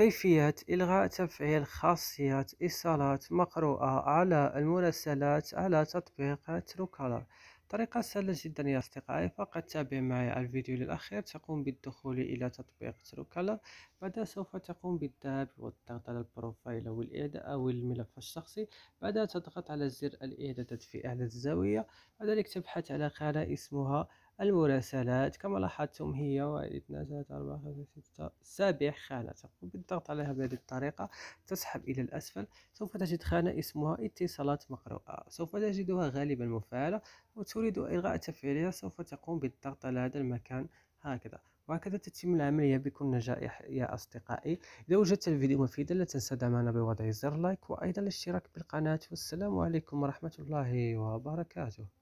كيفية إلغاء تفعيل خاصية إيصالات مقروءة على المراسلات على تطبيق تروكالر طريقة سهلة جدا يا أصدقائي فقط تابع معي الفيديو للأخير تقوم بالدخول إلى تطبيق تروكالر بعدها سوف تقوم بالذهاب والضغط على البروفايل أو الإعداء أو الملف الشخصي بعدها تضغط على زر الإعدادات في أعلى الزاوية بعد ذلك تبحث على خانة اسمها المراسلات كما لاحظتم هي واحد اثنان ثلاثة أربعة خمسة ستة سابع خانة تقوم بالضغط عليها بهذه الطريقة تسحب إلى الأسفل سوف تجد خانة اسمها اتصالات مقروءة سوف تجدها غالبا مفعلة وتريد إلغاء تفعيلها سوف تقوم بالضغط على هذا المكان هكذا وهكذا تتم العملية بكل نجاح يا أصدقائي إذا وجدت الفيديو مفيدا لا تنسى دعمنا بوضع زر لايك وأيضا الاشتراك بالقناة والسلام عليكم ورحمة الله وبركاته